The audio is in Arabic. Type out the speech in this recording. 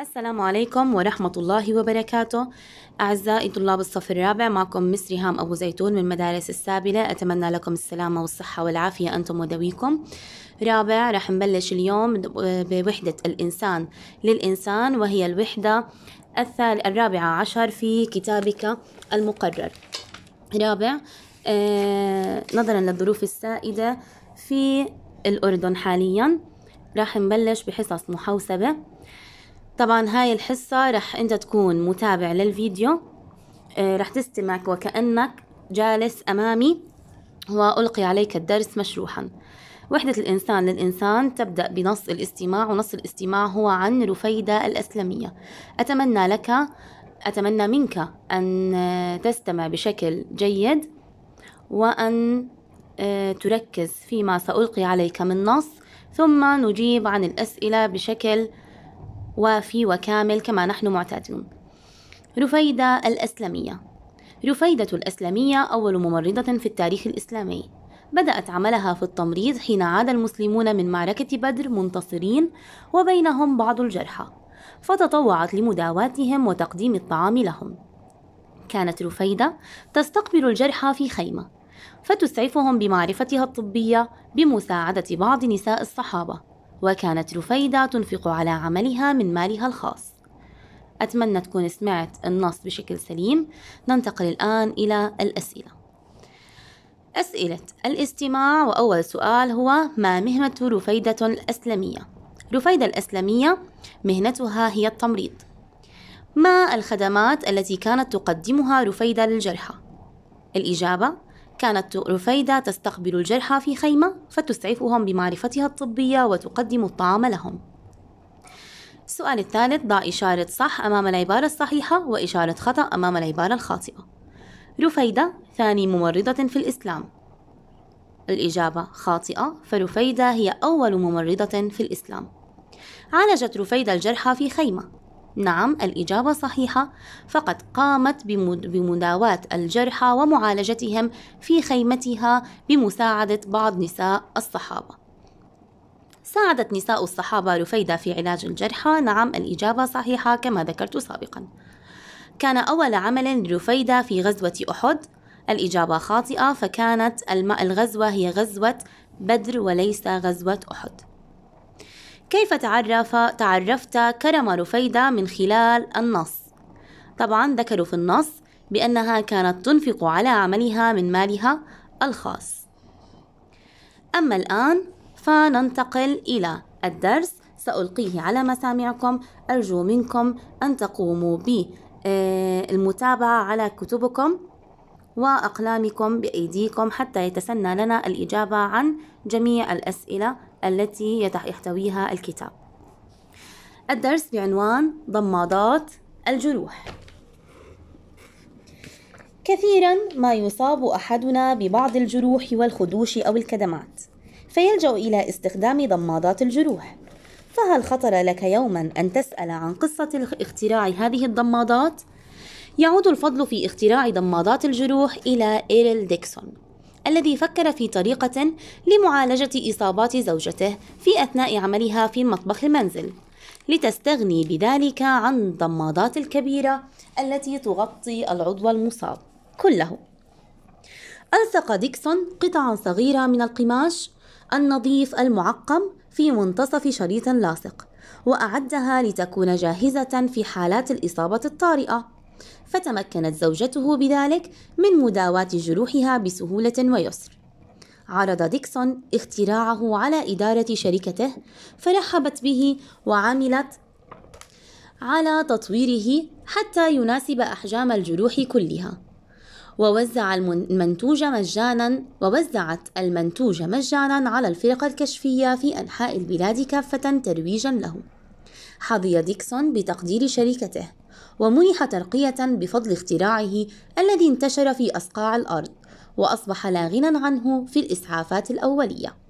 السلام عليكم ورحمة الله وبركاته أعزائي طلاب الصف الرابع معكم مس ريهام أبو زيتون من مدارس السابلة أتمنى لكم السلامة والصحة والعافية أنتم وذويكم رابع رح نبلش اليوم بوحدة الإنسان للإنسان وهي الوحدة الرابعة عشر في كتابك المقرر رابع آه، نظرا للظروف السائدة في الأردن حاليا راح نبلش بحصص محوسبة طبعا هاي الحصة رح انت تكون متابع للفيديو آه، رح تستمع وكأنك جالس أمامي وألقي عليك الدرس مشروحا وحدة الإنسان للإنسان تبدأ بنص الاستماع ونص الاستماع هو عن رفيدة الأسلمية أتمنى لك أتمنى منك أن آه، تستمع بشكل جيد وأن آه، تركز فيما سألقي عليك من نص ثم نجيب عن الأسئلة بشكل وافي وكامل كما نحن معتادون رفيدة الأسلمية رفيدة الأسلمية أول ممرضة في التاريخ الإسلامي بدأت عملها في التمريض حين عاد المسلمون من معركة بدر منتصرين وبينهم بعض الجرحى فتطوعت لمداواتهم وتقديم الطعام لهم كانت رفيدة تستقبل الجرحى في خيمة فتسعفهم بمعرفتها الطبية بمساعدة بعض نساء الصحابة وكانت رفيدة تنفق على عملها من مالها الخاص أتمنى تكون سمعت النص بشكل سليم ننتقل الآن إلى الأسئلة أسئلة الاستماع وأول سؤال هو ما مهنة رفيدة الأسلمية؟ رفيدة الأسلمية مهنتها هي التمريض ما الخدمات التي كانت تقدمها رفيدة للجرحى؟ الإجابة كانت رفيدة تستقبل الجرحى في خيمة فتسعفهم بمعرفتها الطبية وتقدم الطعام لهم السؤال الثالث ضع إشارة صح أمام العبارة الصحيحة وإشارة خطأ أمام العبارة الخاطئة رفيدة ثاني ممرضة في الإسلام الإجابة خاطئة فرفيدة هي أول ممرضة في الإسلام عالجت رفيدة الجرحى في خيمة نعم الإجابة صحيحة فقد قامت بمداواة الجرحى ومعالجتهم في خيمتها بمساعدة بعض نساء الصحابة ساعدت نساء الصحابة رفيدة في علاج الجرحى نعم الإجابة صحيحة كما ذكرت سابقا كان أول عمل لرفيدة في غزوة أحد الإجابة خاطئة فكانت الغزوة هي غزوة بدر وليس غزوة أحد كيف تعرف تعرفت كرم رفيدة من خلال النص طبعا ذكروا في النص بأنها كانت تنفق على عملها من مالها الخاص أما الآن فننتقل إلى الدرس سألقيه على مسامعكم أرجو منكم أن تقوموا بالمتابعة على كتبكم وأقلامكم بأيديكم حتى يتسنى لنا الإجابة عن جميع الأسئلة التي يحتويها الكتاب الدرس بعنوان ضمادات الجروح كثيرا ما يصاب احدنا ببعض الجروح والخدوش او الكدمات فيلجا الى استخدام ضمادات الجروح فهل خطر لك يوما ان تسال عن قصه اختراع هذه الضمادات يعود الفضل في اختراع ضمادات الجروح الى إيريل ديكسون الذي فكر في طريقة لمعالجة إصابات زوجته في أثناء عملها في مطبخ المنزل لتستغني بذلك عن الضمادات الكبيرة التي تغطي العضو المصاب كله ألصق ديكسون قطعا صغيرة من القماش النظيف المعقم في منتصف شريط لاصق وأعدها لتكون جاهزة في حالات الإصابة الطارئة فتمكنت زوجته بذلك من مداواة جروحها بسهولة ويسر عرض ديكسون اختراعه على إدارة شركته فرحبت به وعملت على تطويره حتى يناسب أحجام الجروح كلها ووزع المنتوج مجانا ووزعت المنتوج مجانا على الفرق الكشفية في أنحاء البلاد كافة ترويجا له حظي ديكسون بتقدير شركته ومنح ترقية بفضل اختراعه الذي انتشر في أصقاع الأرض وأصبح لا غنى عنه في الإسعافات الأولية